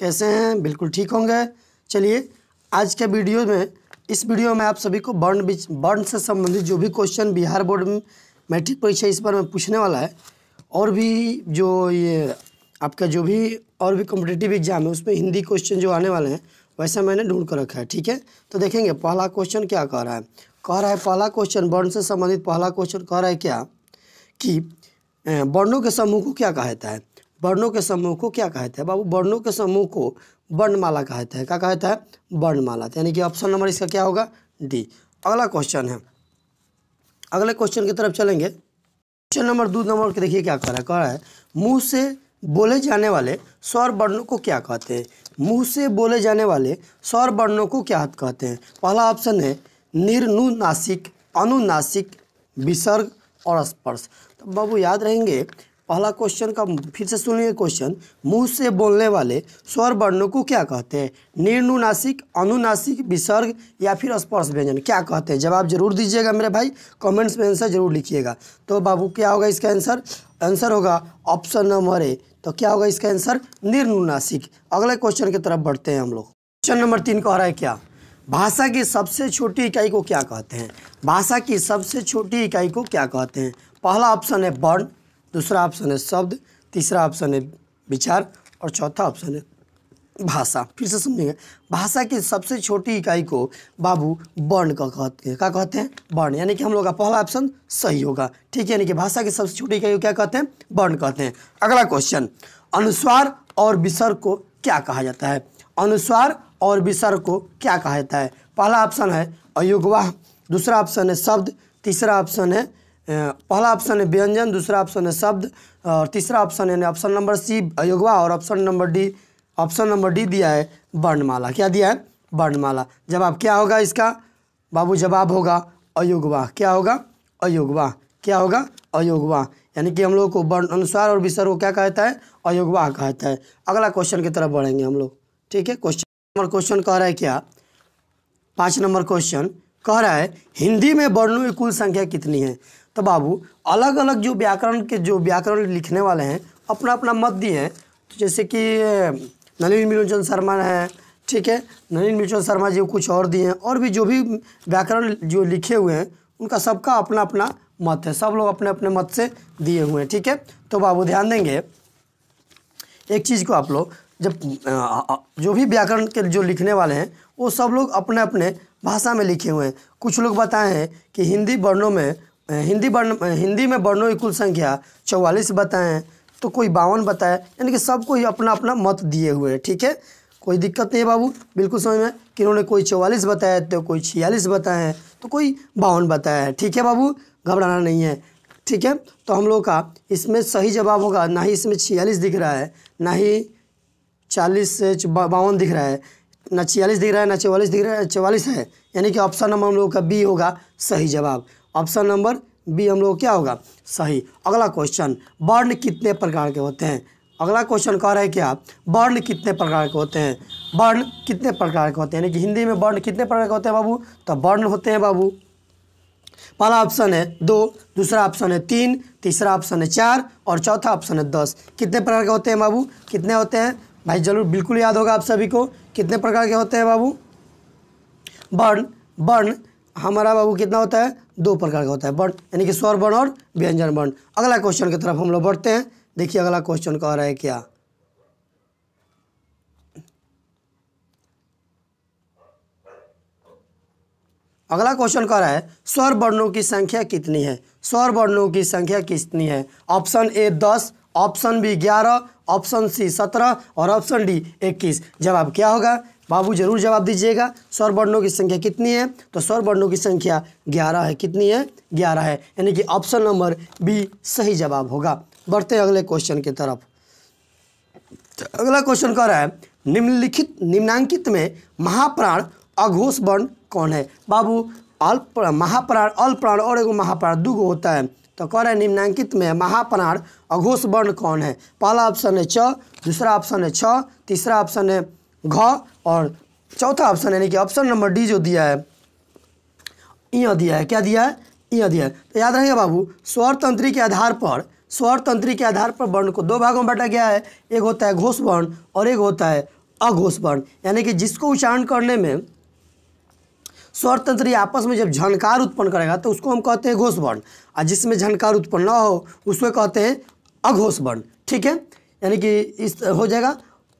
कैसे हैं बिल्कुल ठीक होंगे चलिए आज के वीडियो में इस वीडियो में आप सभी को बर्न बर्न से संबंधित जो भी क्वेश्चन बिहार बोर्ड मैट्रिक परीक्षा इस बार में पूछने वाला है और भी जो ये आपका जो भी और भी कॉम्पिटेटिव एग्जाम है उसमें हिंदी क्वेश्चन जो आने वाले हैं वैसा मैंने ढूंढ कर रखा है ठीक है तो देखेंगे पहला क्वेश्चन क्या कह रहा है कह रहा है पहला क्वेश्चन बर्ण से संबंधित पहला क्वेश्चन कह रहा है क्या कि वर्णों के समूह को क्या कहता है वर्णों के समूह को क्या कहते हैं बाबू वर्णों के समूह को वर्णमाला कहते हैं क्या कहता है वर्णमाला तो यानी कि ऑप्शन नंबर इसका क्या होगा डी अगला क्वेश्चन है अगले क्वेश्चन की तरफ चलेंगे क्वेश्चन नंबर दो नंबर के देखिए क्या कह रहा है कह रहा है मुँह से बोले जाने वाले स्वर वर्णों को क्या कहते हैं मुँह से बोले जाने वाले स्वर वर्णों को क्या कहते हैं पहला ऑप्शन है निर्नुनासिक अनुनासिक विसर्ग और स्पर्श तो बाबू याद रहेंगे पहला क्वेश्चन का फिर से सुनिए क्वेश्चन मुंह से बोलने वाले स्वर वर्णों को क्या कहते हैं निर्नुनासिक अनुनासिक विसर्ग या फिर स्पर्श व्यंजन क्या कहते हैं जवाब जरूर दीजिएगा मेरे भाई कमेंट्स में आंसर जरूर लिखिएगा तो बाबू क्या होगा इसका आंसर आंसर होगा ऑप्शन नंबर ए तो क्या होगा इसका आंसर निर्नुनासिक अगले क्वेश्चन की तरफ बढ़ते हैं हम लोग क्वेश्चन नंबर तीन कह रहा है क्या भाषा की सबसे छोटी इकाई को क्या कहते हैं भाषा की सबसे छोटी इकाई को क्या कहते हैं पहला ऑप्शन है वर्ण दूसरा ऑप्शन है शब्द तीसरा ऑप्शन है विचार और चौथा ऑप्शन है भाषा फिर से समझेंगे भाषा की सबसे छोटी इकाई को बाबू वर्ण का कहते हैं क्या कहते हैं वर्ण यानी कि हम लोग का पहला ऑप्शन सही होगा ठीक है यानी कि भाषा की सबसे छोटी इकाई को क्या कहते हैं वर्ण कहते हैं अगला क्वेश्चन अनुस्वार और विसर्ग को क्या कहा जाता है अनुस्वार और विसर्ग को क्या कहा जाता है पहला ऑप्शन है अयुगवाह दूसरा ऑप्शन है शब्द तीसरा ऑप्शन है पहला ऑप्शन है व्यंजन दूसरा ऑप्शन है शब्द और तीसरा ऑप्शन यानी ऑप्शन नंबर सी अयोगवा और option number D option number D दिया है वर्णमाला क्या दिया है वर्णमाला जवाब क्या होगा इसका बाबू जवाब होगा अयोगवा क्या होगा अयोगवा क्या होगा अयोगवा यानी कि हम लोग को वर्ण अनुसार और विसर्ग क्या कहता है अयोगवा कहता है अगला क्वेश्चन की तरफ बढ़ेंगे हम लोग ठीक है क्वेश्चन नंबर क्वेश्चन कह रहा है क्या पाँच नंबर क्वेश्चन कह रहा है हिंदी में वर्णों की कुल संख्या कितनी है तो बाबू अलग अलग जो व्याकरण के जो व्याकरण लिखने वाले हैं अपना अपना मत दिए हैं तो जैसे कि नलिन विरोचन शर्मा हैं ठीक है नलिन विरोचन शर्मा जी कुछ और दिए हैं और भी जो भी व्याकरण जो लिखे हुए हैं उनका सबका अपना अपना मत है सब लोग अपने अपने मत से दिए हुए हैं ठीक है तो बाबू ध्यान देंगे एक चीज़ को आप लोग जब जो भी व्याकरण के जो लिखने वाले हैं वो सब लोग अपने अपने भाषा में लिखे हुए हैं कुछ लोग बताए हैं कि हिंदी वर्णों में हिंदी वर्ण हिंदी में वर्णों की कुल संख्या चौवालीस बताएं तो कोई बावन बताए यानी कि सबको ही अपना अपना मत दिए हुए हैं ठीक है कोई दिक्कत नहीं है बाबू बिल्कुल समझ में कि इन्होंने कोई चौवालीस बताया तो कोई छियालीस बताए हैं तो कोई बावन बताया है ठीक है बाबू घबराना नहीं है ठीक है तो हम लोग का इसमें सही जवाब होगा ना ही इसमें छियालीस दिख रहा है ना ही चालीस से बावन दिख रहा है ना छियालीस दिख रहा है ना चौवालीस दिख रहा है चौवालीस है यानी कि ऑप्शन नंबर हम लोग का बी होगा सही जवाब ऑप्शन नंबर बी हम लोग क्या होगा सही अगला क्वेश्चन वर्ण कितने प्रकार के होते हैं अगला क्वेश्चन कह रहे हैं क्या वर्ण कितने प्रकार के होते हैं वर्ण कितने प्रकार के होते हैं यानी कि हिंदी में वर्ण कितने प्रकार के होते हैं बाबू तो वर्ण होते हैं बाबू पहला ऑप्शन है दो दूसरा ऑप्शन है तीन तीसरा ऑप्शन है चार और चौथा ऑप्शन है दस कितने प्रकार के होते हैं बाबू कितने होते हैं भाई जरूर बिल्कुल याद होगा आप सभी को कितने प्रकार के होते हैं बाबू वर्ण वर्ण हमारा बाबू कितना होता है दो प्रकार का होता है वर्ण यानी कि स्वर वर्ण और व्यंजन वर्ण अगला क्वेश्चन की तरफ हम लोग बढ़ते हैं देखिए अगला क्वेश्चन कह रहा है क्या अगला क्वेश्चन कह रहा है स्वर वर्णों की संख्या कितनी है स्वर वर्णों की संख्या कितनी है ऑप्शन ए दस ऑप्शन बी ग्यारह ऑप्शन सी सत्रह और ऑप्शन डी इक्कीस जवाब क्या होगा बाबू जरूर जवाब दीजिएगा स्वर वर्णों की संख्या कितनी है तो स्वर वर्णों की संख्या ग्यारह है कितनी है ग्यारह है यानी कि ऑप्शन नंबर बी सही जवाब होगा बढ़ते हैं अगले क्वेश्चन की तरफ तो अगला क्वेश्चन कह रहा है निम्नलिखित निम्नांकित में महाप्राण अघोष वर्ण कौन है बाबू अल्प महाप्राण अल्प्राण और एगो महाप्राण दू होता है तो कह रहे निम्नांकित में महाप्राण अघोष वर्ण कौन है पहला ऑप्शन है छ दूसरा ऑप्शन है छ तीसरा ऑप्शन है घ और चौथा ऑप्शन यानी कि ऑप्शन नंबर डी जो दिया है इं दिया है क्या दिया है इं दिया है तो याद रहेगा बाबू स्वर तंत्री के आधार पर स्वर तंत्री के आधार पर वर्ण को दो भागों में बांटा गया है एक होता है घोष वर्ण और एक होता है अघोष वर्ण यानी कि जिसको उच्चारण करने में स्वर तंत्री आपस में जब झनकार उत्पन्न करेगा तो उसको हम कहते हैं घोष वर्ण और जिसमें झनकार उत्पन्न ना हो उसको कहते हैं अघोष वर्ण ठीक है यानी कि इस हो जाएगा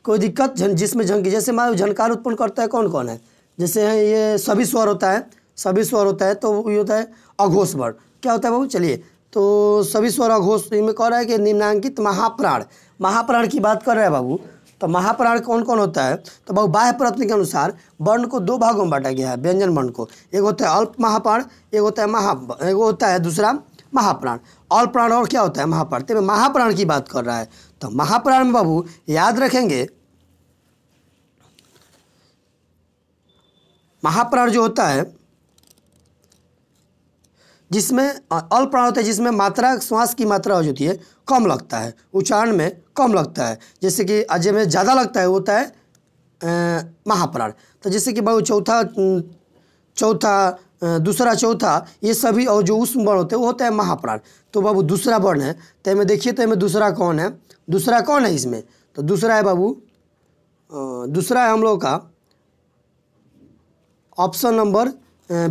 कोई दिक्कत जन, जिसमें झन जैसे मान झनकार उत्पन्न करता है कौन कौन है जैसे है ये सभी स्वर होता है सभी स्वर होता है तो ये होता है अघोष वर्ण क्या होता है बाबू चलिए तो सभी स्वर अघोष में कह रहा है कि निम्नांकित महाप्राण महाप्राण की बात कर रहे हैं बाबू तो महाप्राण कौन कौन होता है तो बाबू बाह्य प्रत्न के अनुसार वर्ण को दो भागों में बांटा गया है व्यंजन वर्ण को एक होता है अल्प महाप्राण एक होता है महा एक होता है दूसरा महाप्राण अल्प प्राण और क्या होता है महाप्राण तो महाप्राण की बात कर रहा है तो महाप्राण में बाबू याद रखेंगे महाप्राण जो होता है जिसमें अल प्राण होता है जिसमें मात्रा श्वास की मात्रा जो होती है कम लगता है उच्चारण में कम लगता है जैसे कि अजय में ज़्यादा लगता है होता है महाप्राण तो जैसे कि भाई चौथा चौथा दूसरा चौथा ये सभी और जो उष्म वर्ण होते हैं वो होता है महाप्राण तो बाबू दूसरा वर्ण है तो में देखिए तो में दूसरा कौन है दूसरा कौन है इसमें तो दूसरा है बाबू दूसरा है हम लोग का ऑप्शन नंबर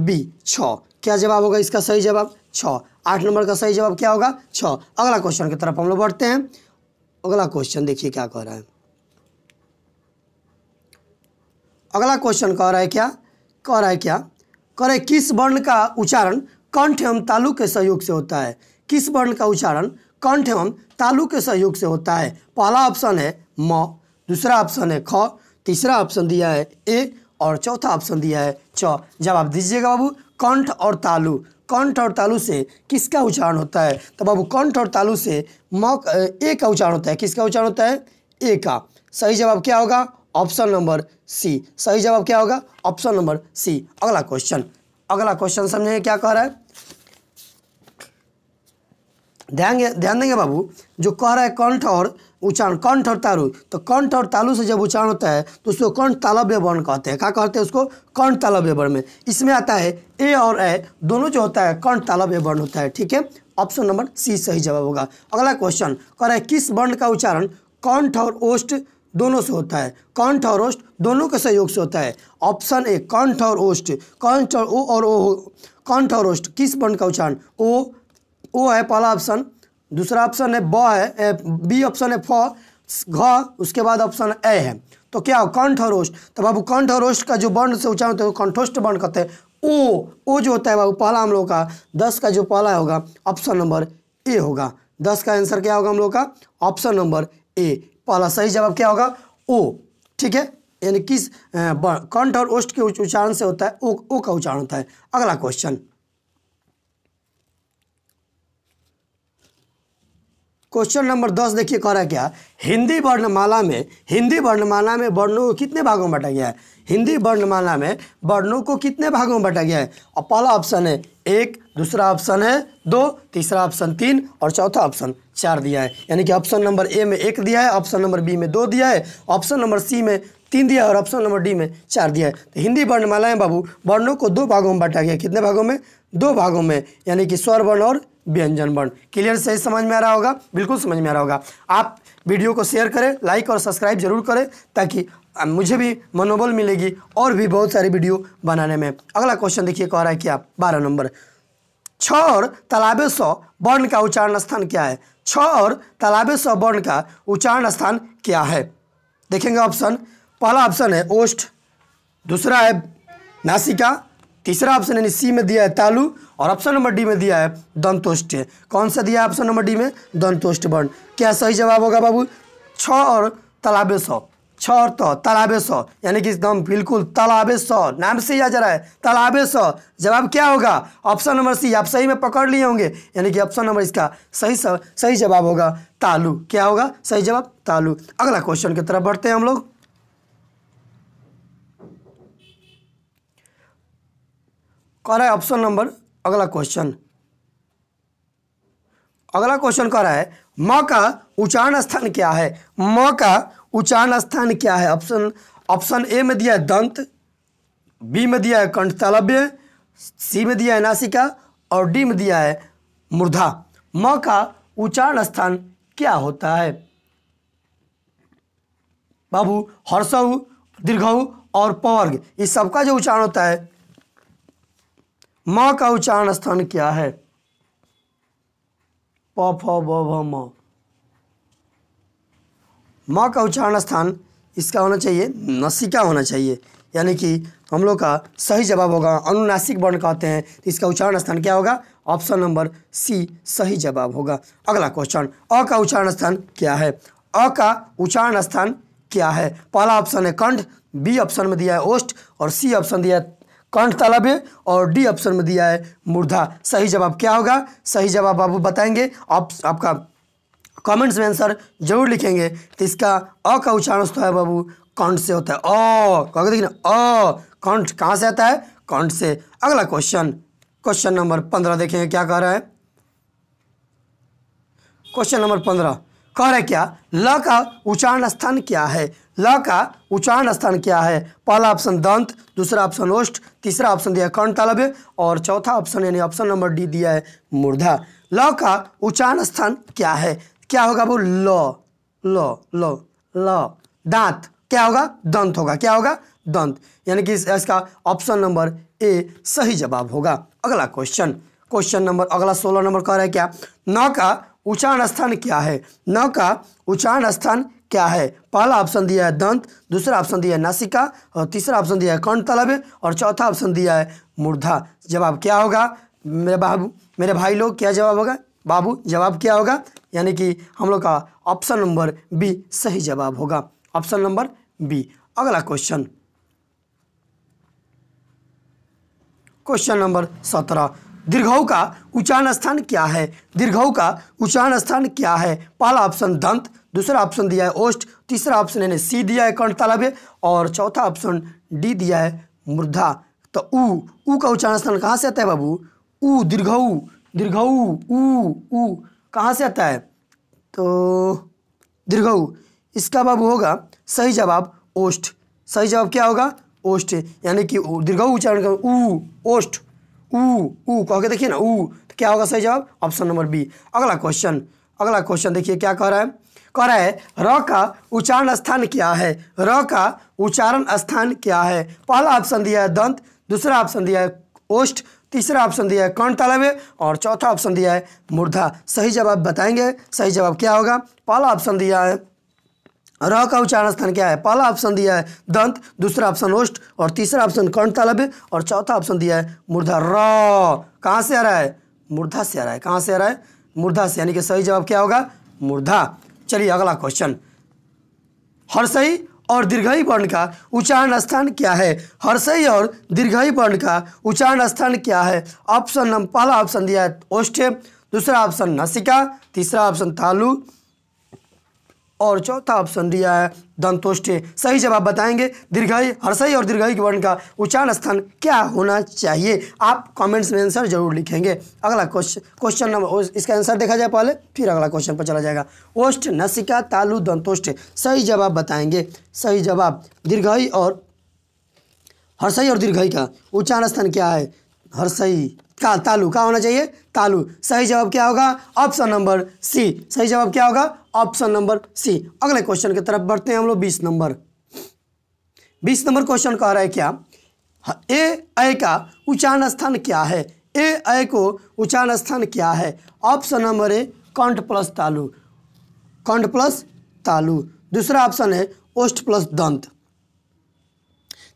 बी छ क्या जवाब होगा इसका सही जवाब छ आठ नंबर का सही जवाब क्या होगा छ अगला क्वेश्चन की तरफ हम लोग बढ़ते हैं अगला क्वेश्चन देखिए क्या कह रहा है अगला क्वेश्चन कह रहा है क्या कह रहा है क्या करे किस वर्ण का उच्चारण कंठ एवं तालु के सहयोग से होता है किस वर्ण का उच्चारण कंठ एवं तालु के सहयोग से होता है पहला ऑप्शन है म दूसरा ऑप्शन है ख तीसरा ऑप्शन दिया है ए और चौथा ऑप्शन दिया है च जवाब दीजिएगा बाबू कंठ और तालु कंठ और तालु से किसका उच्चारण होता है तो बाबू कंठ और तालु से म ए का उच्चारण होता है किसका उच्चारण होता है ए का सही जवाब क्या होगा ऑप्शन नंबर सी सही जवाब क्या होगा ऑप्शन नंबर सी अगला क्वेश्चन अगला क्वेश्चन समझेंगे क्या कह रहा है ध्यान ध्यान देंगे बाबू जो कह रहा है कंठ और उच्चारण कंठ और तालु तो कंठ और तालु से जब उच्चारण होता है तो उसको कंठ तालव्य वर्ण कहते हैं क्या कहते हैं उसको कंठ तालव्य वर्ण में इसमें आता है ए और ए दोनों जो होता है कंठ तालव्य वर्ण होता है ठीक है ऑप्शन नंबर सी सही जवाब होगा अगला क्वेश्चन कह रहा है किस वर्ण का उच्चारण कंठ और ओष्ठ दोनों से होता है कंठ और ओष्ठ दोनों के सहयोग से होता है ऑप्शन ए कंठ और ओष्ठ कंठ और ओ और ओ कंठ और ओष्ठ किस वर्ण का उच्चारण ओ ओ है पहला ऑप्शन दूसरा ऑप्शन है ब है बी ऑप्शन है फ घ उसके बाद ऑप्शन ए है तो क्या हो कंठ रोस्ट तो बाबू कंठ रोस्ट का जो बर्ण से उच्चारण होता है वो कंठोष्ट बर्ण कहते हैं ओ ओ जो होता है बाबू पहला हम लोग का दस का जो पहला होगा ऑप्शन नंबर ए होगा दस का आंसर क्या होगा हम लोग का ऑप्शन नंबर ए पहला सही जवाब क्या होगा ओ ठीक है यानी किस कंठ और ओष्ट के उच्चारण से होता है ओ ओ का उच्चारण होता है अगला क्वेश्चन क्वेश्चन नंबर दस देखिए कह रहा क्या हिंदी वर्णमाला में हिंदी वर्णमाला में वर्णों को कितने भागों में बांटा गया है हिंदी वर्णमाला में वर्णों को कितने भागों में बांटा गया है और पहला ऑप्शन है एक दूसरा ऑप्शन है दो तीसरा ऑप्शन तीन और चौथा ऑप्शन चार दिया है यानी कि ऑप्शन नंबर ए में एक दिया है ऑप्शन नंबर बी में दो दिया है ऑप्शन नंबर सी में तीन दिया है और ऑप्शन नंबर डी में चार दिया है तो हिंदी वर्णमाला है बाबू वर्णों को दो भागों में बांटा गया कितने भागों में दो भागों में यानी कि स्वर वर्ण और व्यंजन वर्ण क्लियर सही समझ में आ रहा होगा बिल्कुल समझ में आ रहा होगा आप वीडियो को शेयर करें लाइक और सब्सक्राइब जरूर करें ताकि मुझे भी मनोबल मिलेगी और भी बहुत सारी वीडियो बनाने में अगला क्वेश्चन देखिए कह रहा है कि आप बारह नंबर छ और तालाबे सौ वर्ण का उच्चारण स्थान क्या है छ और तालाबे सौ वर्ण का उच्चारण स्थान क्या है देखेंगे ऑप्शन पहला ऑप्शन है ओष्ठ दूसरा है नासिका तीसरा ऑप्शन यानी सी में दिया है तालु और ऑप्शन नंबर डी में दिया है दंतोष्ट कौन सा दिया है ऑप्शन नंबर डी में दंतोष्ट वर्ण क्या सही जवाब होगा बाबू छ और तालाबे सौ छ और तो तालाबे सौ यानी कि एकदम बिल्कुल तालाबे सौ नाम से ही आ जा रहा है तालाबे सौ जवाब क्या होगा ऑप्शन नंबर सी आप सही में पकड़ लिए होंगे यानी कि ऑप्शन नंबर इसका सही सही जवाब होगा तालु क्या होगा सही जवाब तालु अगला क्वेश्चन की तरफ बढ़ते हैं हम लोग कह रहा है ऑप्शन नंबर अगला क्वेश्चन अगला क्वेश्चन कह रहा है म का उच्चारण स्थान क्या है म का उच्चारण स्थान क्या है ऑप्शन ऑप्शन ए में दिया है दंत बी में दिया है कंठतालव्य सी में दिया है नासिका और डी में दिया है मूर्धा म का उच्चारण स्थान क्या होता है बाबू हर्षऊ दीर्घऊ और पवर्ग इस सबका जो उच्चारण होता है माँ का उच्चारण स्थान क्या है प फ ब भ म माँ का उच्चारण स्थान इसका होना चाहिए नसिका होना चाहिए यानी कि हम लोग का सही जवाब होगा अनुनासिक वर्ण कहते हैं तो इसका उच्चारण स्थान क्या होगा ऑप्शन नंबर सी सही जवाब होगा अगला क्वेश्चन अ का उच्चारण स्थान क्या है अ का उच्चारण स्थान क्या है पहला ऑप्शन है कंठ बी ऑप्शन में दिया है ओस्ट और सी ऑप्शन दिया है कंठ तालाब है और डी ऑप्शन में दिया है मुर्धा सही जवाब क्या होगा सही जवाब आप बताएंगे आप, आपका कमेंट्स में आंसर जरूर लिखेंगे तो इसका अ का उच्चारण तो है बाबू कंठ से होता है अ कहोगे देखिए अ कंठ कहाँ से आता है कंठ से अगला क्वेश्चन क्वेश्चन नंबर पंद्रह देखेंगे क्या कह रहा है क्वेश्चन नंबर पंद्रह कह रहा है क्या ल का उच्चारण स्थान क्या है ल का उच्चारण स्थान क्या है पहला ऑप्शन दंत दूसरा ऑप्शन ओष्ठ तीसरा ऑप्शन दिया कर्ण तालव्य और चौथा ऑप्शन यानी ऑप्शन नंबर डी दिया है मूर्धा ल का उच्चारण स्थान क्या है क्या होगा वो ल ल ल ल दांत क्या होगा दंत होगा क्या होगा दंत यानी कि इसका ऑप्शन नंबर ए सही जवाब होगा अगला क्वेश्चन क्वेश्चन नंबर अगला सोलह नंबर कह रहा है क्या न का उच्चारण स्थान क्या है न का उच्चारण स्थान क्या है पहला ऑप्शन दिया है दंत दूसरा ऑप्शन दिया है नासिका और तीसरा ऑप्शन दिया है कर्ण तलब और चौथा ऑप्शन दिया है मुर्धा जवाब क्या होगा मेरे बाबू मेरे भाई लोग क्या जवाब होगा बाबू जवाब क्या होगा यानी कि हम लोग का ऑप्शन नंबर बी सही जवाब होगा ऑप्शन नंबर बी अगला क्वेश्चन क्वेश्चन नंबर सत्रह दीर्घऊ का उच्चारण स्थान क्या है दीर्घऊ का उच्चारण स्थान क्या है पहला ऑप्शन दंत दूसरा ऑप्शन दिया है ओस्ट तीसरा ऑप्शन यानी सी दिया है कंठ तालाब और चौथा ऑप्शन डी दिया है मुर्धा तो ऊ ऊ का उच्चारण स्थान कहाँ से आता है बाबू ऊ दीर्घऊ दीर्घऊ ऊ ऊ कहाँ से आता है तो दीर्घऊ इसका बाबू होगा सही जवाब ओष्ठ सही जवाब क्या होगा ओष्ठ यानी कि दीर्घऊ उच्चारण का ऊ ओष्ठ ऊ ऊ कह के देखिए ना ऊ तो क्या होगा सही जवाब ऑप्शन नंबर बी अगला क्वेश्चन अगला क्वेश्चन देखिए क्या कह रहा है करय र का उच्चारण स्थान क्या है र का उच्चारण स्थान क्या है पहला ऑप्शन दिया है दंत दूसरा ऑप्शन दिया है ओष्ठ तीसरा ऑप्शन दिया है कर्ण तालव्य और चौथा ऑप्शन दिया है मूर्धा सही जवाब बताएंगे सही जवाब क्या होगा पहला ऑप्शन दिया है र का उच्चारण स्थान क्या है पहला ऑप्शन दिया है दंत दूसरा ऑप्शन ओष्ठ और तीसरा ऑप्शन कर्ण तालव्य और चौथा ऑप्शन दिया है मूर्धा र कहाँ से आ रहा है मूर्धा से आ रहा है कहाँ से आ रहा है मूर्धा से यानी कि सही जवाब क्या होगा मूर्धा चलिए अगला क्वेश्चन हर्षई और दीर्घई वर्ण का उच्चारण स्थान क्या है हर्षई और दीर्घई वर्ण का उच्चारण स्थान क्या है ऑप्शन नंबर पहला ऑप्शन दिया है ओष्ठ दूसरा ऑप्शन नसिका तीसरा ऑप्शन तालु और चौथा ऑप्शन दिया है दंतोष्टे सही जवाब बताएंगे दीर्घाई हर्षय और दीर्घाई के वर्ण का उच्चारण स्थान क्या होना चाहिए आप कमेंट्स में आंसर जरूर लिखेंगे अगला क्वेश्चन क्वेश्चन नंबर इसका आंसर देखा जाए पहले फिर अगला क्वेश्चन पर चला जाएगा ओष्ट नसिका तालु दंतोष्ट सही जवाब बताएंगे सही जवाब दीर्घाई और हर्षय और दीर्घाई का उच्चारण स्थान क्या है हर सही का तालु का होना चाहिए तालु सही जवाब क्या होगा ऑप्शन नंबर सी सही जवाब क्या होगा ऑप्शन नंबर सी अगले क्वेश्चन की तरफ बढ़ते हैं हम लोग बीस नंबर बीस नंबर क्वेश्चन कह रहा है क्या ए अय का उच्चारण स्थान क्या है ए अय को उच्चारण स्थान क्या है ऑप्शन नंबर ए कंठ प्लस तालु कंठ प्लस तालु दूसरा ऑप्शन है ओष्ठ प्लस दंत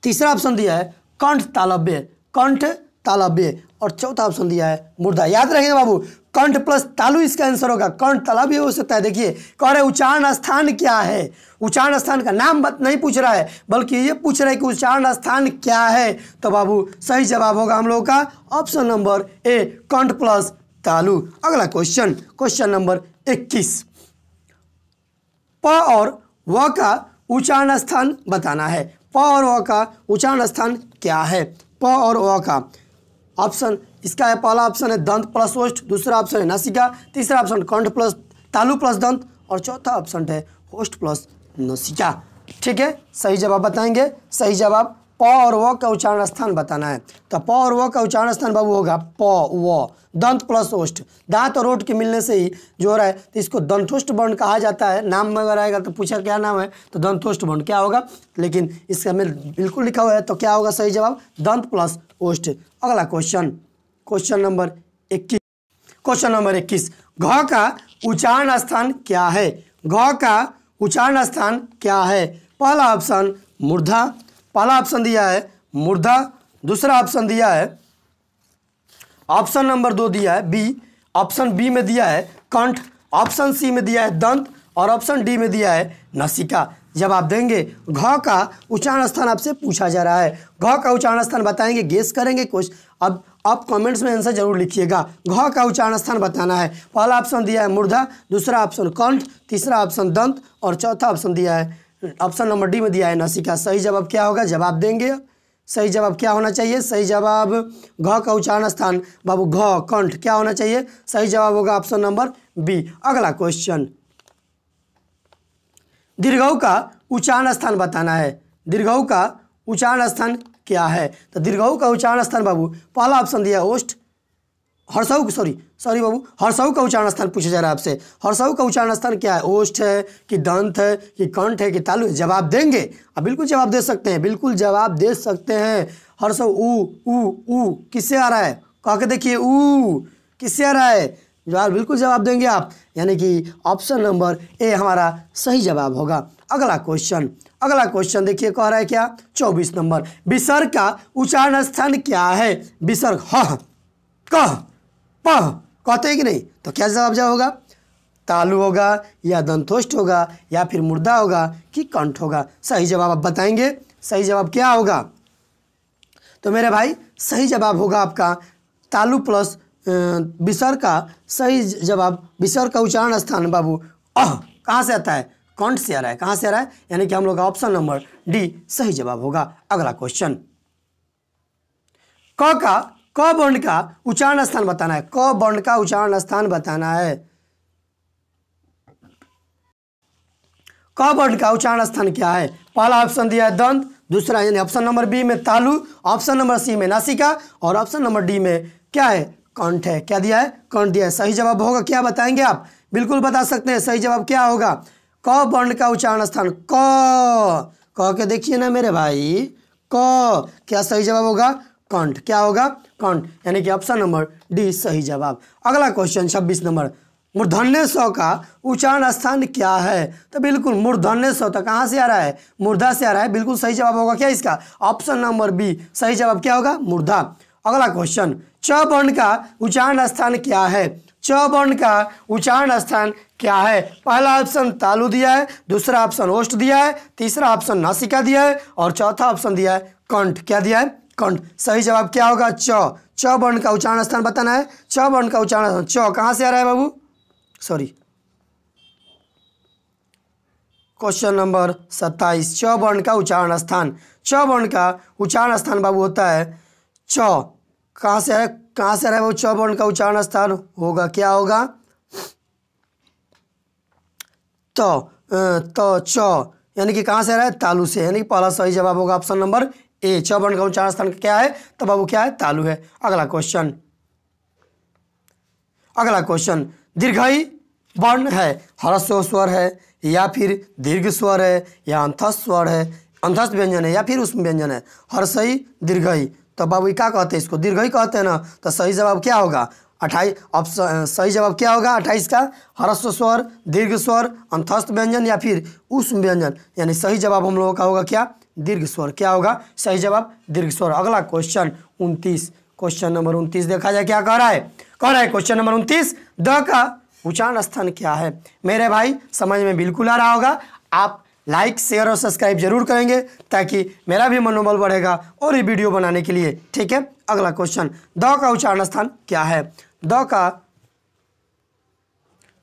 तीसरा ऑप्शन दिया है कंठ तालव्य कंठ तालाबे और चौथा ऑप्शन दिया है मुर्दा याद रखेंगे बाबू कंठ प्लस तालु इसका आंसर होगा कंठ ताला भी हो सकता है देखिए कह रहे उच्चारण स्थान क्या है उच्चारण स्थान का नाम बत नहीं पूछ रहा है बल्कि ये पूछ रहा है कि उच्चारण स्थान क्या है तो बाबू सही जवाब होगा हम लोगों का ऑप्शन नंबर ए कंठ प्लस तालु अगला क्वेश्चन क्वेश्चन नंबर इक्कीस प और व का उच्चारण स्थान बताना है प और व का उच्चारण स्थान क्या है प और व का ऑप्शन इसका है पहला ऑप्शन है दंत प्लस होस्ट दूसरा ऑप्शन है नसिका तीसरा ऑप्शन कंठ प्लस तालु प्लस दंत और चौथा ऑप्शन है होस्ट प्लस नसिका ठीक है सही जवाब बताएंगे सही जवाब प और व का उच्चारण स्थान बताना है तो प और व का उच्चारण स्थान बाबू होगा प व दंत प्लस ओष्ट दांत और ओठ के मिलने से ही जो रहा है तो इसको दंतोष्ठ वर्ण कहा जाता है नाम में अगर आएगा तो पूछा क्या नाम है तो दंतुष्ट वर्ण क्या होगा लेकिन इसका मैं बिल्कुल लिखा हुआ है तो क्या होगा सही जवाब दंत प्लस ओष्ट अगला क्वेश्चन क्वेश्चन नंबर इक्कीस क्वेश्चन नंबर इक्कीस घ का उच्चारण स्थान क्या है घ का उच्चारण स्थान क्या है पहला ऑप्शन मुर्धा पहला ऑप्शन दिया है मुर्धा दूसरा ऑप्शन दिया है ऑप्शन नंबर दो दिया है बी ऑप्शन बी में दिया है कंठ ऑप्शन सी में दिया है दंत और ऑप्शन डी में दिया है नसिका जवाब देंगे घ का उच्चारण स्थान आपसे पूछा जा रहा है घ का उच्चारण स्थान बताएंगे गेस करेंगे कुछ अब आप कमेंट्स में आंसर जरूर लिखिएगा घ का उच्चारण स्थान बताना है पहला ऑप्शन दिया है मुर्धा दूसरा ऑप्शन कंठ तीसरा ऑप्शन दंत और चौथा ऑप्शन दिया है ऑप्शन नंबर डी में दिया है नसिका सही जवाब क्या होगा जवाब देंगे सही जवाब क्या होना चाहिए सही जवाब घ का उच्चारण स्थान बाबू घ कंठ क्या होना चाहिए सही जवाब होगा ऑप्शन नंबर बी अगला क्वेश्चन दीर्घऊ का उच्चारण स्थान बताना है दीर्घऊ का उच्चारण स्थान क्या है तो दीर्घऊ का उच्चारण स्थान बाबू पहला ऑप्शन दिया ओस्ट हर्षऊ सॉरी सॉरी बाबू हर्षऊ का उच्चारण स्थान पूछा जा रहा है आपसे हर्षऊ का उच्चारण स्थान क्या है ओष्ठ है कि दंत है कि कंठ है कि तालु है जवाब देंगे अब बिल्कुल जवाब दे सकते हैं बिल्कुल जवाब दे सकते हैं हर्षऊ ऊ ऊ ऊ किससे आ रहा है कह के देखिए ऊ किससे आ रहा है जवाब बिल्कुल जवाब देंगे आप यानी कि ऑप्शन नंबर ए हमारा सही जवाब होगा अगला क्वेश्चन अगला क्वेश्चन देखिए कह रहा है क्या चौबीस नंबर विसर्ग का उच्चारण स्थान क्या है विसर्ग ह कह प कहते हैं कि नहीं तो क्या जवाब जवाब होगा तालु होगा या दंतोष्ट होगा या फिर मुर्दा होगा कि कंठ होगा सही जवाब आप बताएंगे सही जवाब क्या होगा तो मेरे भाई सही जवाब होगा आपका तालु प्लस विसर का सही जवाब विसर का उच्चारण स्थान बाबू अह कहाँ से आता है कौन से आ रहा है कहाँ से आ रहा है यानी कि हम लोग का ऑप्शन नंबर डी सही जवाब होगा अगला क्वेश्चन क का क वर्ण का उच्चारण स्थान बताना है क वर्ण का उच्चारण स्थान बताना है क वर्ण का उच्चारण स्थान क्या है पहला ऑप्शन दिया है दंत दूसरा यानी ऑप्शन नंबर बी में तालु ऑप्शन नंबर सी में नासिका और ऑप्शन नंबर डी में क्या है कंठ है क्या दिया है कंट दिया है सही जवाब होगा क्या बताएंगे आप बिल्कुल बता सकते हैं सही जवाब क्या होगा क वर्ण का उच्चारण स्थान क कह के देखिए ना मेरे भाई क क्या सही जवाब होगा कंठ क्या होगा कंठ यानी कि ऑप्शन नंबर डी सही जवाब अगला क्वेश्चन छब्बीस नंबर मूर्धन्य सौ का उच्चारण स्थान क्या है तो बिल्कुल मूर्धन्य सौ तो कहाँ से आ रहा है मुर्धा से आ रहा है बिल्कुल सही जवाब होगा क्या इसका ऑप्शन नंबर बी सही जवाब क्या होगा मुर्धा अगला क्वेश्चन च वर्ण का उच्चारण स्थान क्या है च वर्ण का उच्चारण स्थान क्या है पहला ऑप्शन तालु दिया है दूसरा ऑप्शन ओष्ठ दिया है तीसरा ऑप्शन नासिका दिया है और चौथा ऑप्शन दिया है कंठ क्या दिया है कंठ सही जवाब क्या होगा च च वर्ण का उच्चारण स्थान बताना है च वर्ण का उच्चारण स्थान च कहाँ से आ रहा है बाबू सॉरी क्वेश्चन नंबर सत्ताईस च वर्ण का उच्चारण स्थान च वर्ण का उच्चारण स्थान बाबू होता है च कहाँ से है कहाँ से वो च वर्ण का उच्चारण स्थान होगा क्या होगा तो तो च यानी कि कहाँ से रहा है तालु से यानी कि पहला सही जवाब होगा ऑप्शन नंबर ए च वर्ण का उच्चारण स्थान क्या है तो बाबू क्या है तालु है अगला क्वेश्चन अगला क्वेश्चन दीर्घाई वर्ण है हरस्व स्वर है या फिर दीर्घ स्वर है या अंतस्वर स्वर है अंतस्थ व्यंजन है या फिर उष्म व्यंजन है हर्षई दीर्घई तो बाबू क्या कहते हैं इसको दीर्घ ही कहते हैं ना तो सही जवाब क्या होगा अट्ठाईस अब सही जवाब क्या होगा अट्ठाईस का हरस्व स्वर दीर्घ स्वर अंतस्थ व्यंजन या फिर उष्म व्यंजन यानी सही जवाब हम लोगों का होगा क्या दीर्घ स्वर क्या होगा सही जवाब दीर्घ स्वर अगला क्वेश्चन उनतीस क्वेश्चन नंबर उनतीस देखा जाए क्या कह रहा है कह रहा है क्वेश्चन नंबर उनतीस द का उच्चारण स्थान क्या है मेरे भाई समझ में बिल्कुल आ रहा होगा आप लाइक शेयर और सब्सक्राइब जरूर करेंगे ताकि मेरा भी मनोबल बढ़ेगा और ये वीडियो बनाने के लिए ठीक है अगला क्वेश्चन द का उच्चारण स्थान क्या है द का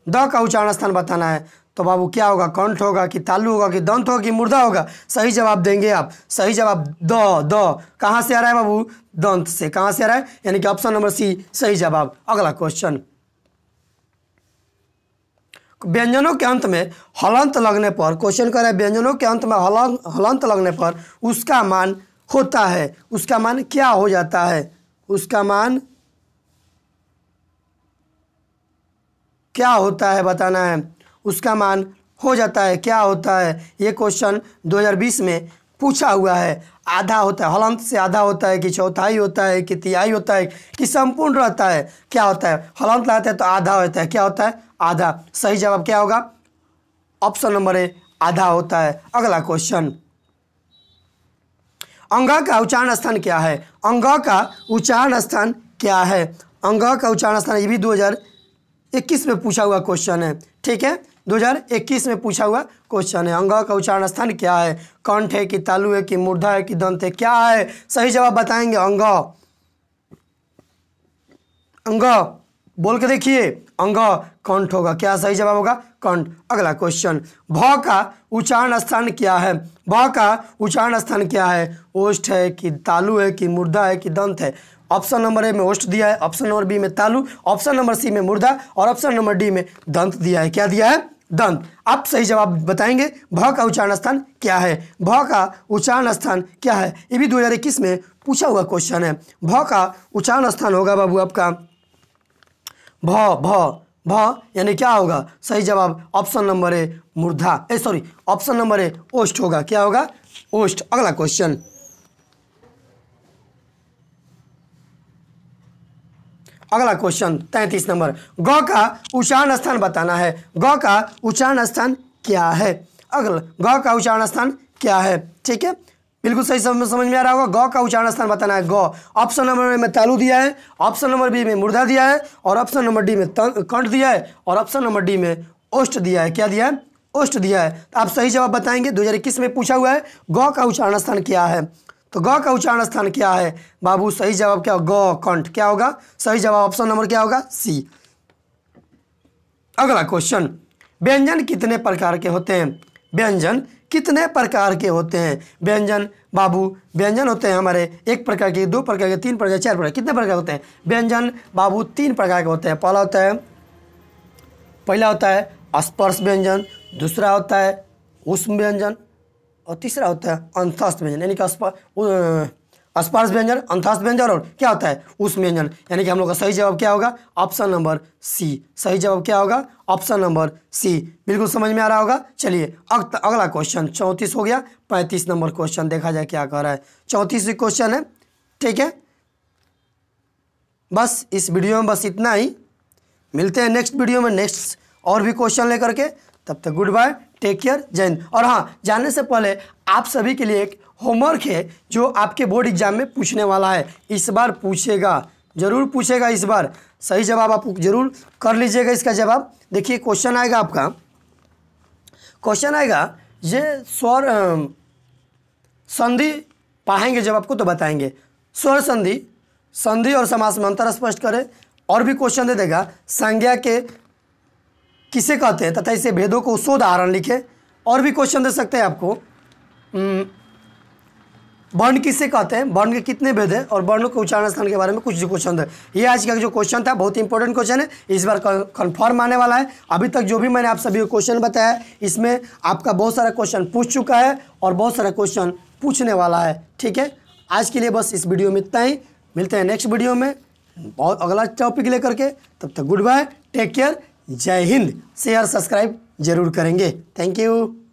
द का उच्चारण स्थान बताना है तो बाबू क्या होगा कंठ होगा कि तालु होगा कि दंत होगा कि मुर्दा होगा सही जवाब देंगे आप सही जवाब द द कहाँ से आ रहा है बाबू दंत से कहाँ से आ रहा है यानी कि ऑप्शन नंबर सी सही जवाब अगला क्वेश्चन व्यंजनों के अंत में हलंत लगने पर क्वेश्चन करें व्यंजनों के अंत में हलंत हलंत लगने पर उसका मान होता है उसका मान क्या हो जाता है उसका मान क्या होता है बताना है उसका मान हो जाता है क्या होता है ये क्वेश्चन 2020 में पूछा हुआ है आधा होता है हलंत से आधा होता है कि चौथाई होता है कि तिहाई होता है कि संपूर्ण रहता है क्या होता है हलंत रहता है तो आधा होता है क्या होता है आधा सही जवाब क्या होगा ऑप्शन नंबर ए आधा होता है अगला क्वेश्चन अंग का उच्चारण स्थान क्या है अंग का उच्चारण स्थान क्या है अंग का उच्चारण स्थान ये भी 2021 में पूछा हुआ क्वेश्चन है ठीक है 2021 में पूछा हुआ क्वेश्चन है अंग का उच्चारण स्थान क्या है कंठ है कि तालु है कि मुर्धा है कि दंत है क्या है सही जवाब बताएंगे अंग अंग बोल के देखिए अंग कंठ होगा क्या सही जवाब होगा कंठ अगला क्वेश्चन भ का उच्चारण स्थान क्या है भ का उच्चारण स्थान क्या है ओष्ठ है कि तालु है कि मुर्दा है कि दंत है ऑप्शन नंबर ए में ओष्ट दिया है ऑप्शन नंबर बी में तालु ऑप्शन नंबर सी में मुर्दा और ऑप्शन नंबर डी में दंत दिया है क्या दिया है दंत आप सही जवाब बताएंगे भ का उच्चारण स्थान क्या है भ का उच्चारण स्थान क्या है ये भी इक्कीस में पूछा हुआ क्वेश्चन है भ का उच्चारण स्थान होगा बाबू आपका भ भ भ यानी क्या होगा सही जवाब ऑप्शन नंबर ए मुर्धा A sorry option number A ओस्ट होगा क्या होगा ओष्ट अगला क्वेश्चन अगला क्वेश्चन तैंतीस नंबर गौ का उच्चारण स्थान बताना है गौ का उच्चारण स्थान क्या है अगला गौ का उच्चारण स्थान क्या है ठीक है बिल्कुल सही समझ समझ में आ रहा होगा गौ का उच्चारण स्थान बताना है गौ ऑप्शन नंबर ए में तालू दिया है ऑप्शन नंबर बी में मुर्दा दिया है और ऑप्शन नंबर डी में कंठ दिया है और ऑप्शन नंबर डी में ओष्ट दिया है क्या दिया है ओष्ट दिया है तो आप सही जवाब बताएंगे दो में पूछा हुआ है गौ का उच्चारण स्थान क्या है तो ग का उच्चारण स्थान क्या है बाबू सही जवाब क्या होगा ग कंठ क्या होगा सही जवाब ऑप्शन नंबर क्या होगा सी अगला क्वेश्चन व्यंजन कितने प्रकार के होते हैं व्यंजन कितने प्रकार के होते हैं व्यंजन बाबू व्यंजन होते हैं हमारे एक प्रकार के दो प्रकार के तीन प्रकार के चार प्रकार कितने प्रकार होते हैं व्यंजन बाबू तीन प्रकार के होते हैं पहला होता है पहला होता है स्पर्श व्यंजन दूसरा होता है उष्म व्यंजन और तीसरा होता है अंतस्थ व्यंजन यानी कि स्पर्श व्यंजन अंतस्थ व्यंजन और क्या होता है उस व्यंजन यानी कि हम लोग का सही जवाब क्या होगा ऑप्शन नंबर सी सही जवाब क्या होगा ऑप्शन नंबर सी बिल्कुल समझ में आ रहा होगा चलिए अगला क्वेश्चन चौंतीस हो गया पैंतीस नंबर क्वेश्चन देखा जाए क्या कह रहा है चौंतीस क्वेश्चन है ठीक है बस इस वीडियो में बस इतना ही मिलते हैं नेक्स्ट वीडियो में नेक्स्ट और भी क्वेश्चन लेकर के तब तक गुड बाय टेक केयर जैन और हाँ जाने से पहले आप सभी के लिए एक होमवर्क है जो आपके बोर्ड एग्जाम में पूछने वाला है इस बार पूछेगा जरूर पूछेगा इस बार सही जवाब आप जरूर कर लीजिएगा इसका जवाब देखिए क्वेश्चन आएगा आपका क्वेश्चन आएगा ये स्वर संधि पाएंगे जब आपको तो बताएंगे स्वर संधि संधि और समास में अंतर स्पष्ट करें और भी क्वेश्चन दे देगा संज्ञा के किसे कहते हैं तथा इसे भेदों को उदाहरण लिखे और भी क्वेश्चन दे सकते हैं आपको हम्म, वर्ण किसे कहते हैं वर्ण के कितने भेद हैं और वर्णों के उच्चारण स्थान के बारे में कुछ क्वेश्चन है ये आज का जो क्वेश्चन था बहुत इंपॉर्टेंट क्वेश्चन है इस बार कन्फर्म आने वाला है अभी तक जो भी मैंने आप सभी को क्वेश्चन बताया इसमें आपका बहुत सारा क्वेश्चन पूछ चुका है और बहुत सारा क्वेश्चन पूछने वाला है ठीक है आज के लिए बस इस वीडियो में इतना ही मिलते हैं नेक्स्ट वीडियो में बहुत अगला टॉपिक लेकर के तब तक गुड बाय टेक केयर जय हिंद शेयर सब्सक्राइब जरूर करेंगे थैंक यू